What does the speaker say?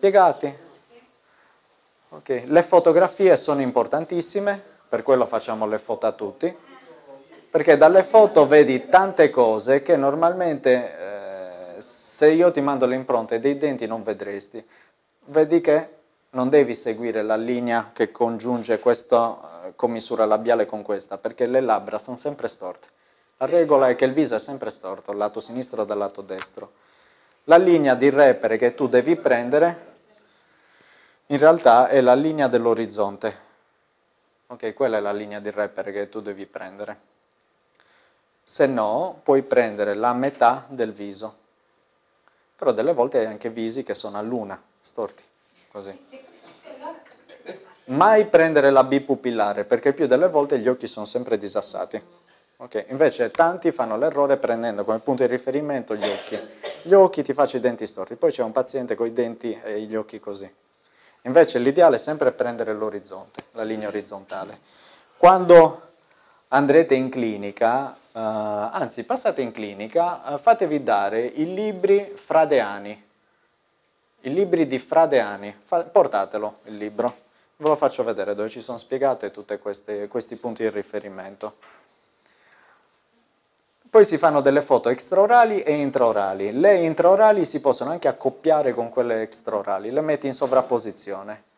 spiegati. Okay. Le fotografie sono importantissime, per quello facciamo le foto a tutti, perché dalle foto vedi tante cose che normalmente eh, se io ti mando le impronte dei denti non vedresti. Vedi che non devi seguire la linea che congiunge questa eh, commissura labiale con questa, perché le labbra sono sempre storte. La regola è che il viso è sempre storto, lato sinistro dal lato destro. La linea di repere che tu devi prendere in realtà è la linea dell'orizzonte. Ok, quella è la linea di rapper che tu devi prendere. Se no, puoi prendere la metà del viso. Però delle volte hai anche visi che sono a luna, storti, così. Mai prendere la bipupillare, perché più delle volte gli occhi sono sempre disassati. Okay. Invece tanti fanno l'errore prendendo come punto di riferimento gli occhi. Gli occhi ti faccio i denti storti, poi c'è un paziente con i denti e gli occhi così. Invece l'ideale è sempre prendere l'orizzonte, la linea orizzontale. Quando andrete in clinica, eh, anzi passate in clinica, eh, fatevi dare i libri fradeani, i libri di fradeani, Fa portatelo il libro, ve lo faccio vedere dove ci sono spiegate tutti questi punti di riferimento. Poi si fanno delle foto extraorali e intraorali. Le intraorali si possono anche accoppiare con quelle extraorali, le metti in sovrapposizione.